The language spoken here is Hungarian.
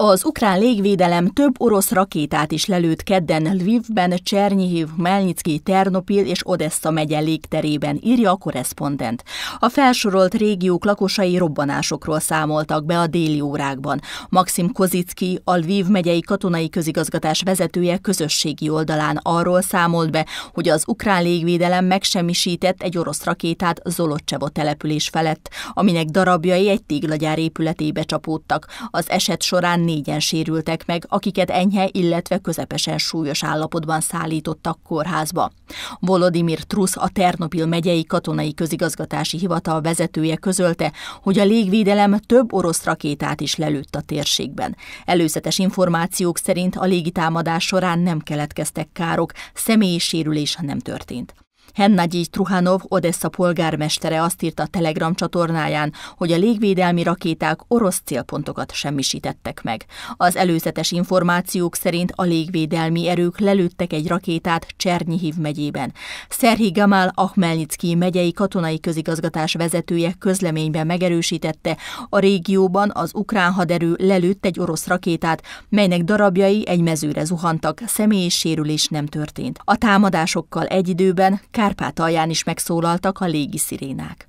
Az ukrán légvédelem több orosz rakétát is lelőtt kedden Lvivben, Csernyihiv, Melnyicki, Ternopil és Odessa megye légterében, írja a korrespondent. A felsorolt régiók lakosai robbanásokról számoltak be a déli órákban. Maxim Kozicki, a Lviv megyei katonai közigazgatás vezetője közösségi oldalán arról számolt be, hogy az ukrán légvédelem megsemmisített egy orosz rakétát Zolotcseva település felett, aminek darabjai egy téglagyár épületébe csapódtak. Az eset során négyen sérültek meg, akiket enyhe, illetve közepesen súlyos állapotban szállítottak kórházba. Volodymyr Trusz, a Ternopil megyei katonai közigazgatási hivatal vezetője közölte, hogy a légvédelem több orosz rakétát is lelőtt a térségben. Előzetes információk szerint a légitámadás során nem keletkeztek károk, személyi sérülés nem történt. Hennagyi Truhanov, Odessa polgármestere azt írta a Telegram csatornáján, hogy a légvédelmi rakéták orosz célpontokat semmisítettek meg. Az előzetes információk szerint a légvédelmi erők lelőttek egy rakétát Csernyihív megyében. Szerhi Gamal Ahmelnicki megyei katonai közigazgatás vezetője közleményben megerősítette, a régióban az ukrán haderő lelőtt egy orosz rakétát, melynek darabjai egy mezőre zuhantak, személyi sérülés nem történt. A támadásokkal egy időben Kárpátalján is megszólaltak a légi szirénák.